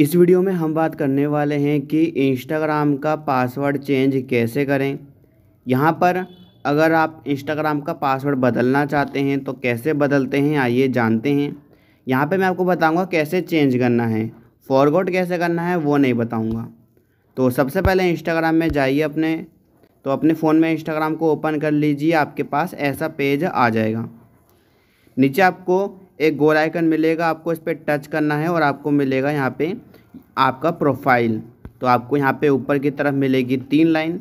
इस वीडियो में हम बात करने वाले हैं कि इंस्टाग्राम का पासवर्ड चेंज कैसे करें यहाँ पर अगर आप इंस्टाग्राम का पासवर्ड बदलना चाहते हैं तो कैसे बदलते हैं आइए जानते हैं यहाँ पे मैं आपको बताऊँगा कैसे चेंज करना है फॉरवर्ड कैसे करना है वो नहीं बताऊँगा तो सबसे पहले इंस्टाग्राम में जाइए अपने तो अपने फ़ोन में इंस्टाग्राम को ओपन कर लीजिए आपके पास ऐसा पेज आ जाएगा नीचे आपको एक गोल आइकन मिलेगा आपको इस पर टच करना है और आपको मिलेगा यहाँ पे आपका प्रोफाइल तो आपको यहाँ पे ऊपर की तरफ मिलेगी तीन लाइन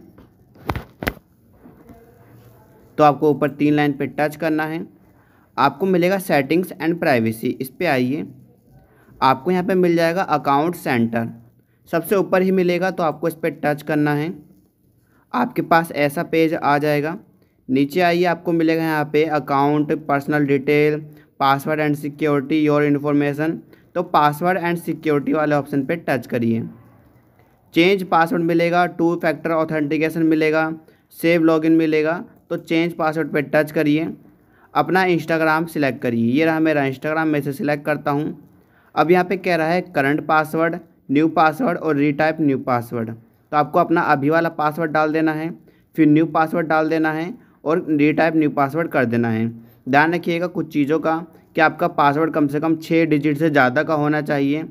तो आपको ऊपर तीन लाइन पे टच करना है आपको मिलेगा सेटिंग्स एंड प्राइवेसी इस पर आइए आपको यहाँ पे मिल जाएगा अकाउंट सेंटर सबसे ऊपर ही मिलेगा तो आपको इस पर टच करना है आपके पास ऐसा पेज आ जाएगा नीचे आइए आपको मिलेगा यहाँ पे account personal detail password and security your information तो पासवर्ड एंड सिक्योरिटी वाले ऑप्शन पे टच करिए चेंज पासवर्ड मिलेगा टू फैक्टर ऑथेंटिकेशन मिलेगा सेव लॉगिन मिलेगा तो चेंज पासवर्ड पे टच करिए अपना इंस्टाग्राम सिलेक्ट करिए ये रहा मेरा इंस्टाग्राम मैं इसे सिलेक्ट करता हूँ अब यहाँ पे कह रहा है करंट पासवर्ड न्यू पासवर्ड और रीटाइप न्यू पासवर्ड तो आपको अपना अभी वाला पासवर्ड डाल देना है फिर न्यू पासवर्ड डाल देना है और रीटाइप न्यू पासवर्ड कर देना है ध्यान रखिएगा कुछ चीज़ों का कि आपका पासवर्ड कम से कम छः डिजिट से ज़्यादा का होना चाहिए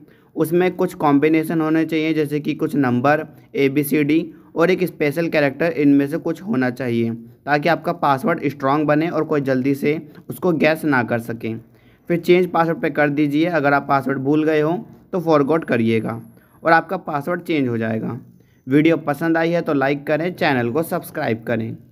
उसमें कुछ कॉम्बिनेशन होने चाहिए जैसे कि कुछ number A B C D और एक स्पेशल कैरेक्टर इनमें से कुछ होना चाहिए ताकि आपका पासवर्ड स्ट्रॉन्ग बने और कोई जल्दी से उसको गैस ना कर सकें फिर चेंज पासवर्ड पे कर दीजिए अगर आप पासवर्ड भूल गए हो तो फॉरगॉट करिएगा और आपका पासवर्ड चेंज हो जाएगा वीडियो पसंद आई है तो लाइक करें चैनल को सब्सक्राइब करें